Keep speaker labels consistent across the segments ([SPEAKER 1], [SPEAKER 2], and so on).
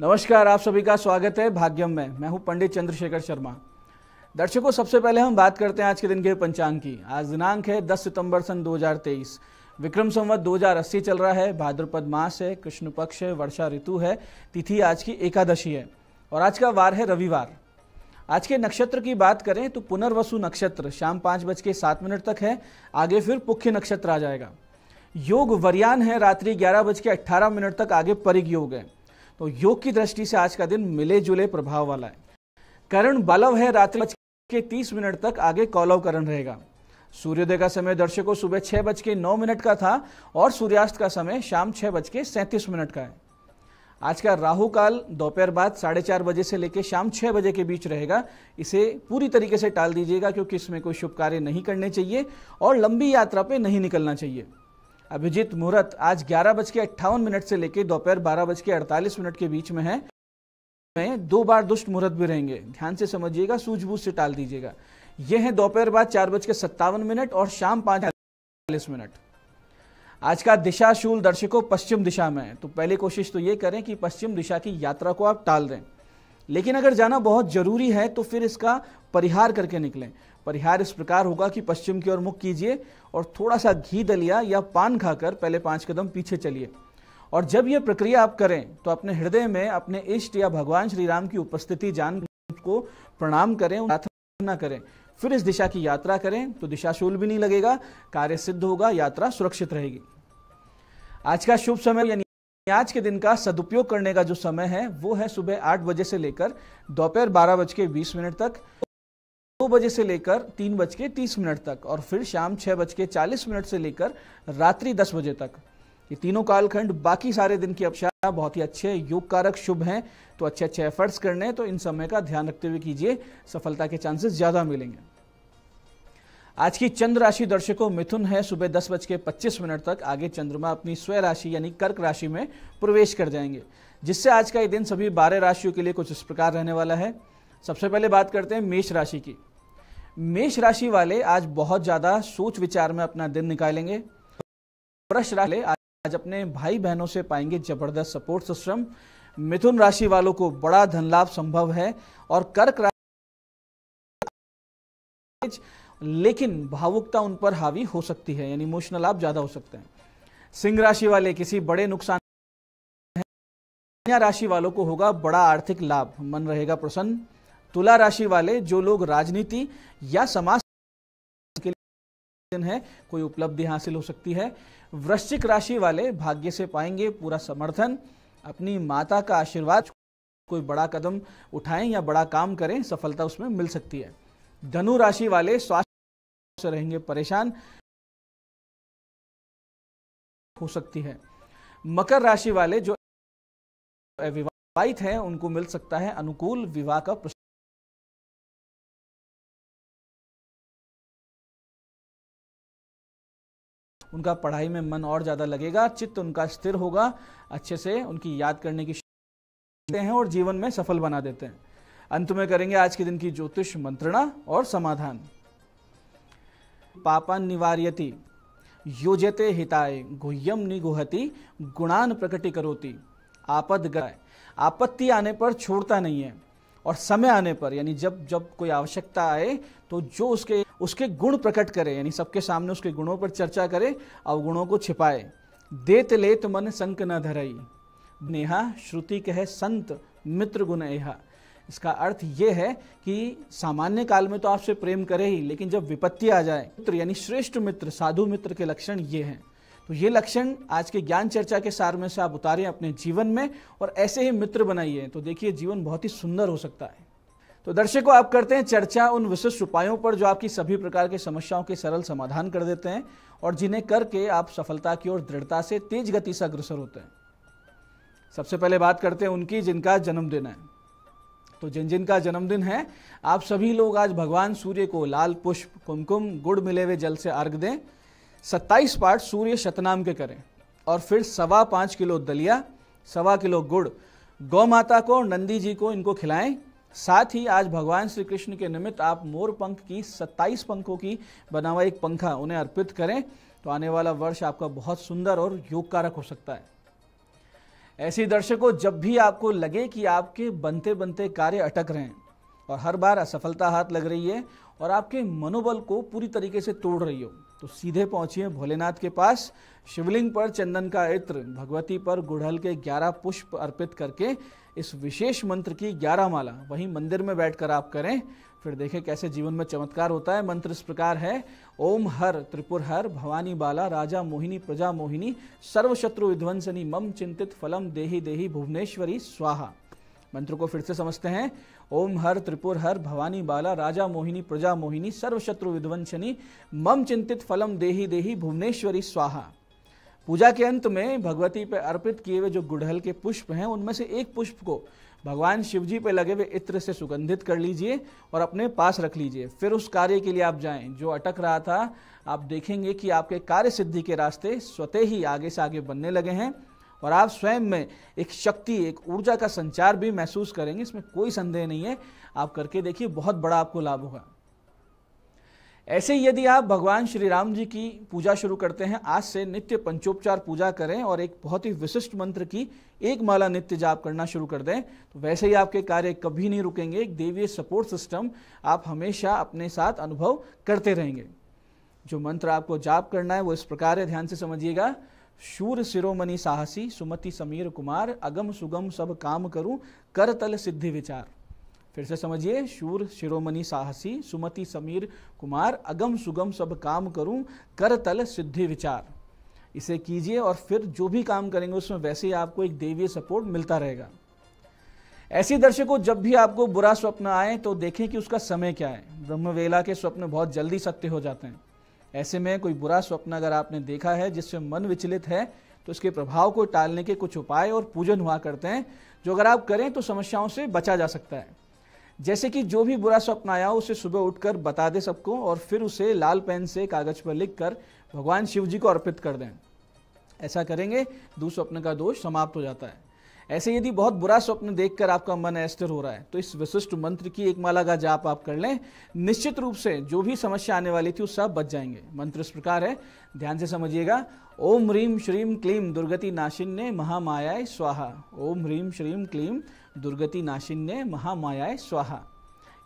[SPEAKER 1] नमस्कार आप सभी का स्वागत है भाग्यम में मैं हूं पंडित चंद्रशेखर शर्मा दर्शकों सबसे पहले हम बात करते हैं आज के दिन के पंचांग की आज दिनांक है 10 सितंबर सन 2023 विक्रम संवत दो चल रहा है भाद्रपद मास है कृष्ण पक्ष है वर्षा ऋतु है तिथि आज की एकादशी है और आज का वार है रविवार आज के नक्षत्र की बात करें तो पुनर्वसु नक्षत्र शाम पाँच बज के सात मिनट तक है आगे फिर पुख्य नक्षत्र आ जाएगा योग वरियान है रात्रि ग्यारह बज के अट्ठारह मिनट तक आगे परिग योग है तो योग की दृष्टि से आज का दिन मिले जुले प्रभाव वाला है करण बलव है रात्रि के 30 मिनट तक आगे कौलव करण रहेगा सूर्योदय का समय दर्शकों सुबह छह बज के नौ मिनट का था और सूर्यास्त का समय शाम छह बज के सैंतीस मिनट का है आज का राहु काल दोपहर बाद साढ़े चार बजे से लेकर शाम छह बजे के बीच रहेगा इसे पूरी तरीके से टाल दीजिएगा क्योंकि इसमें कोई शुभ कार्य नहीं करने चाहिए और लंबी यात्रा पे नहीं निकलना चाहिए अभिजीत मुहूर्त आज ग्यारह बज के अट्ठावन मिनट से लेकर दोपहर बारह बज के अड़तालीस मिनट के बीच में है में दो बार दुष्ट मुहूर्त भी रहेंगे ध्यान से समझिएगा सूझबूझ से टाल दीजिएगा यह है दोपहर बाद चार बज के सत्तावन मिनट और शाम पांच चालीस मिनट आज का दिशाशूल दर्शकों पश्चिम दिशा में है तो पहली कोशिश तो ये करें कि पश्चिम दिशा की यात्रा को आप टाल दें लेकिन अगर जाना बहुत ज़रूरी है तो फिर इसका परिहार करके निकलें परिहार इस प्रकार होगा कि पश्चिम की ओर मुख कीजिए और थोड़ा सा घी दलिया या पान खाकर पहले पांच कदम पीछे चलिए और जब यह प्रक्रिया आप करें तो अपने हृदय में अपने इष्ट या भगवान श्री राम की उपस्थिति जान को प्रणाम करें प्रार्थना करें फिर इस दिशा की यात्रा करें तो दिशा शूल भी नहीं लगेगा कार्य सिद्ध होगा यात्रा सुरक्षित रहेगी आज का शुभ समय यानी आज के दिन का सदुपयोग करने का जो समय है वो है सुबह आठ बजे से लेकर दोपहर बारह बज के बीस मिनट तक दो बजे से लेकर तीन बज के तीस मिनट तक और फिर शाम छह बज के चालीस मिनट से लेकर रात्रि दस बजे तक ये तीनों कालखंड बाकी सारे दिन की अपशा बहुत ही अच्छे योग कारक शुभ हैं तो अच्छे अच्छे एफर्ट्स करने तो इन समय का ध्यान रखते हुए कीजिए सफलता के चांसेस ज़्यादा मिलेंगे आज की चंद्र राशि दर्शकों मिथुन है सुबह दस बज के पच्चीस मिनट तक आगे चंद्रमा अपनी स्वय राशि यानी कर्क राशि में प्रवेश कर जाएंगे जिससे आज का ये दिन सभी बारह राशियों के लिए कुछ इस प्रकार रहने वाला है सबसे पहले बात करते हैं मेष राशि की मेष राशि वाले आज बहुत ज़्यादा सोच विचार में अपना दिन निकालेंगे राशि आज अपने भाई बहनों से पाएंगे जबरदस्त सपोर्ट सिस्टम मिथुन राशि वालों को बड़ा धन लाभ संभव है और कर्क राशि लेकिन भावुकता उन पर हावी हो सकती है यानी इमोशनल आप ज़्यादा हो सकते हैं सिंह राशि वाले किसी बड़े नुकसान कन्या राशि वालों को होगा बड़ा आर्थिक लाभ मन रहेगा प्रसन्न तुला राशि वाले जो लोग राजनीति या समाज के लिए है कोई उपलब्धि हासिल हो सकती है वृश्चिक राशि वाले भाग्य से पाएंगे पूरा समर्थन अपनी माता का आशीर्वाद कोई बड़ा कदम उठाएं या बड़ा काम करें सफलता उसमें मिल सकती है धनु राशि वाले स्वास्थ्य से रहेंगे परेशान हो सकती है मकर राशि वाले जो विवाहित हैं उनको मिल सकता है अनुकूल विवाह का उनका पढ़ाई में मन और ज़्यादा लगेगा चित्त उनका स्थिर होगा अच्छे से उनकी याद करने की हैं और जीवन में सफल बना देते हैं अंत में करेंगे आज के दिन की ज्योतिष मंत्रणा और समाधान पापा निवार्यति योजते हिताय गुह्यम निगुहति गुणान प्रकटी करोती आपद गय आपत्ति आने पर छोड़ता नहीं है और समय आने पर यानी जब जब कोई आवश्यकता आए तो जो उसके उसके गुण प्रकट करे यानी सबके सामने उसके गुणों पर चर्चा करे अवगुणों को छिपाए देत लेत मन संक न धरई नेहा श्रुति कहे संत मित्र गुण एहा इसका अर्थ ये है कि सामान्य काल में तो आपसे प्रेम करे ही लेकिन जब विपत्ति आ जाए मित्र यानी श्रेष्ठ मित्र साधु मित्र के लक्षण ये हैं तो ये लक्षण आज के ज्ञान चर्चा के सार में से आप उतारें अपने जीवन में और ऐसे ही मित्र बनाइए तो देखिए जीवन बहुत ही सुंदर हो सकता है तो दर्शकों आप करते हैं चर्चा उन विशिष्ट उपायों पर जो आपकी सभी प्रकार की समस्याओं के सरल समाधान कर देते हैं और जिन्हें करके आप सफलता की ओर दृढ़ता से तेज गति से अग्रसर होते हैं सबसे पहले बात करते हैं उनकी जिनका जन्मदिन है तो जिन जिन का जन्मदिन है आप सभी लोग आज भगवान सूर्य को लाल पुष्प कुमकुम गुड़ मिले हुए जल से अर्घ दें सत्ताईस पाठ सूर्य शतनाम के करें और फिर सवा पाँच किलो दलिया सवा किलो गुड़ गौ माता को नंदी जी को इनको खिलाएं साथ ही आज भगवान श्री कृष्ण के निमित्त आप मोर पंख की 27 पंखों की बना हुआ एक पंखा उन्हें अर्पित करें तो आने वाला वर्ष आपका बहुत सुंदर और योगकारक हो सकता है ऐसे दर्शकों जब भी आपको लगे कि आपके बनते बनते कार्य अटक रहे हैं और हर बार असफलता हाथ लग रही है और आपके मनोबल को पूरी तरीके से तोड़ रही हो तो सीधे पहुंचिए भोलेनाथ के पास शिवलिंग पर चंदन का इत्र भगवती पर गुड़हल के 11 पुष्प अर्पित करके इस विशेष मंत्र की 11 माला वहीं मंदिर में बैठकर आप करें फिर देखें कैसे जीवन में चमत्कार होता है मंत्र इस प्रकार है ओम हर त्रिपुर हर भवानी बाला राजा मोहिनी प्रजा मोहिनी सर्वशत्रु विध्वंसनी मम चिंतित फलम देही देही भुवनेश्वरी स्वाहा मंत्र को फिर से समझते हैं ओम हर त्रिपुर हर भवानी बाला राजा मोहिनी प्रजा मोहिनी सर्वशत्रु विध्वंसनी मम चिंतित फलम देही दे भुवनेश्वरी स्वाहा पूजा के अंत में भगवती पर अर्पित किए हुए जो गुड़हल के पुष्प हैं उनमें से एक पुष्प को भगवान शिव जी पे लगे हुए इत्र से सुगंधित कर लीजिए और अपने पास रख लीजिए फिर उस कार्य के लिए आप जाएं जो अटक रहा था आप देखेंगे कि आपके कार्य सिद्धि के रास्ते स्वतः ही आगे से आगे बनने लगे हैं और आप स्वयं में एक शक्ति एक ऊर्जा का संचार भी महसूस करेंगे इसमें कोई संदेह नहीं है आप करके देखिए बहुत बड़ा आपको लाभ होगा ऐसे ही यदि आप भगवान श्री राम जी की पूजा शुरू करते हैं आज से नित्य पंचोपचार पूजा करें और एक बहुत ही विशिष्ट मंत्र की एक माला नित्य जाप करना शुरू कर दें तो वैसे ही आपके कार्य कभी नहीं रुकेंगे एक देवीय सपोर्ट सिस्टम आप हमेशा अपने साथ अनुभव करते रहेंगे जो मंत्र आपको जाप करना है वो इस प्रकार है ध्यान से समझिएगा शूर शिरोमणि साहसी सुमति समीर कुमार अगम सुगम सब काम करूं कर तल सिद्धि विचार फिर से समझिए शूर शिरोमणि साहसी सुमति समीर कुमार अगम सुगम सब काम करूं कर तल सिद्धि विचार इसे कीजिए और फिर जो भी काम करेंगे उसमें वैसे ही आपको एक देवीय सपोर्ट मिलता रहेगा ऐसे दर्शकों जब भी आपको बुरा स्वप्न आए तो देखें कि उसका समय क्या है ब्रह्मवेला के स्वप्न बहुत जल्दी सत्य हो जाते हैं ऐसे में कोई बुरा स्वप्न अगर आपने देखा है जिससे मन विचलित है तो उसके प्रभाव को टालने के कुछ उपाय और पूजन हुआ करते हैं जो अगर आप करें तो समस्याओं से बचा जा सकता है जैसे कि जो भी बुरा स्वप्न आया उसे सुबह उठकर बता दे सबको और फिर उसे लाल पेन से कागज पर लिख कर भगवान शिव जी को अर्पित कर दें ऐसा करेंगे दुस्वप्न का दोष समाप्त हो जाता है ऐसे यदि बहुत बुरा स्वप्न देखकर आपका मन अस्थिर हो रहा है तो इस विशिष्ट मंत्र की एक माला का जाप आप कर लें निश्चित रूप से जो भी समस्या आने वाली थी उस सब बच जाएंगे मंत्र इस प्रकार है ध्यान से समझिएगा ओम ह्रीम श्रीम क्लीम दुर्गति नाशिन्य महामायाय स्वाहा ओम ह्रीम श्रीम क्लीम दुर्गति नाशिन्य महामायाय स्वाहा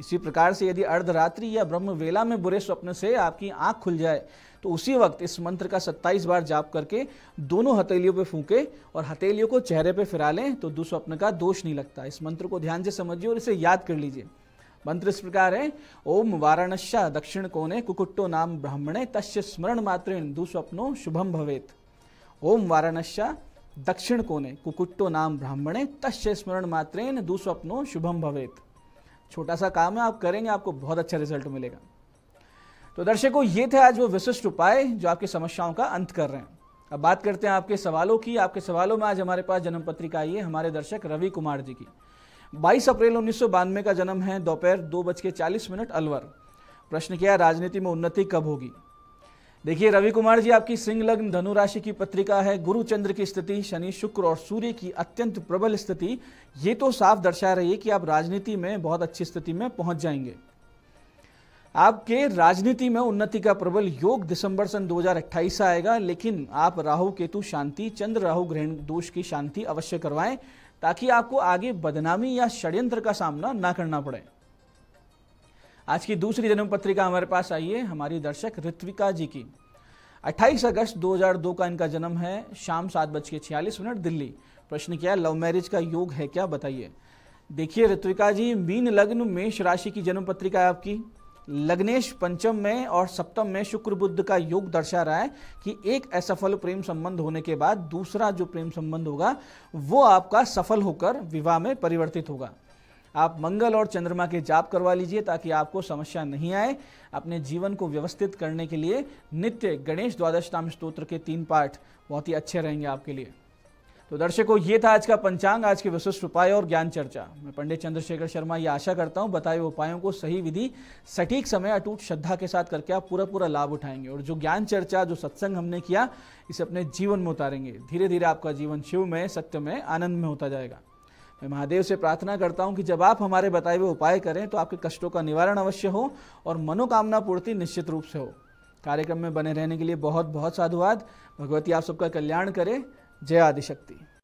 [SPEAKER 1] इसी प्रकार से यदि अर्धरात्रि या ब्रह्म वेला में बुरे स्वप्न से आपकी आंख खुल जाए तो उसी वक्त इस मंत्र का 27 बार जाप करके दोनों हथेलियों पे फूके और हथेलियों को चेहरे पे फिरा लें तो दुस्वप्न का दोष नहीं लगता इस मंत्र को ध्यान से समझिए और इसे याद कर लीजिए मंत्र इस प्रकार है ओम वाराणस्या दक्षिण कोने कुकुट्टो नाम ब्राह्मणे तस् स्मरण मात्रेण दुस्वप्नो शुभम भवेत ओम वाराणस्या दक्षिण कोने कुकुट्टो नाम ब्राह्मणे तस्य स्मरण मात्रेन दुस्वप्नो शुभम भवेत छोटा सा काम है आप करेंगे आपको बहुत अच्छा रिजल्ट मिलेगा तो दर्शकों ये थे आज वो विशिष्ट उपाय जो आपकी समस्याओं का अंत कर रहे हैं अब बात करते हैं आपके सवालों की आपके सवालों में आज हमारे पास जन्म पत्रिका आई है हमारे दर्शक रवि कुमार जी की 22 अप्रैल उन्नीस का जन्म है दोपहर दो बज के मिनट अलवर प्रश्न किया राजनीति में उन्नति कब होगी देखिए रवि कुमार जी आपकी सिंह लग्न धनु राशि की पत्रिका है गुरु चंद्र की स्थिति शनि शुक्र और सूर्य की अत्यंत प्रबल स्थिति ये तो साफ दर्शा रही है कि आप राजनीति में बहुत अच्छी स्थिति में पहुंच जाएंगे आपके राजनीति में उन्नति का प्रबल योग दिसंबर सन 2028 से आएगा लेकिन आप राहु केतु शांति चंद्र राहु ग्रहण दोष की शांति अवश्य करवाएं ताकि आपको आगे बदनामी या षड्यंत्र का सामना ना करना पड़े आज की दूसरी जन्म पत्रिका हमारे पास आई है हमारी दर्शक ऋत्विका जी की 28 अगस्त 2002 का इनका जन्म है शाम सात बज के छियालीस मिनट दिल्ली प्रश्न किया लव मैरिज का योग है क्या बताइए देखिए ऋत्विका जी मीन लग्न मेष राशि की जन्म पत्रिका है आपकी लग्नेश पंचम में और सप्तम में शुक्र बुद्ध का योग दर्शा रहा है कि एक असफल प्रेम संबंध होने के बाद दूसरा जो प्रेम संबंध होगा वो आपका सफल होकर विवाह में परिवर्तित होगा आप मंगल और चंद्रमा के जाप करवा लीजिए ताकि आपको समस्या नहीं आए अपने जीवन को व्यवस्थित करने के लिए नित्य गणेश द्वादश नाम स्त्रोत्र के तीन पाठ बहुत ही अच्छे रहेंगे आपके लिए तो दर्शकों ये था आज का पंचांग आज के विशिष्ट उपाय और ज्ञान चर्चा मैं पंडित चंद्रशेखर शर्मा ये आशा करता हूँ बताए उपायों को सही विधि सटीक समय अटूट श्रद्धा के साथ करके आप पूरा पूरा लाभ उठाएंगे और जो ज्ञान चर्चा जो सत्संग हमने किया इसे अपने जीवन में उतारेंगे धीरे धीरे आपका जीवन शिव में सत्य में आनंद में होता जाएगा मैं महादेव से प्रार्थना करता हूँ कि जब आप हमारे बताए हुए उपाय करें तो आपके कष्टों का निवारण अवश्य हो और मनोकामना पूर्ति निश्चित रूप से हो कार्यक्रम में बने रहने के लिए बहुत बहुत साधुवाद भगवती आप सबका कल्याण करें जय आदिशक्ति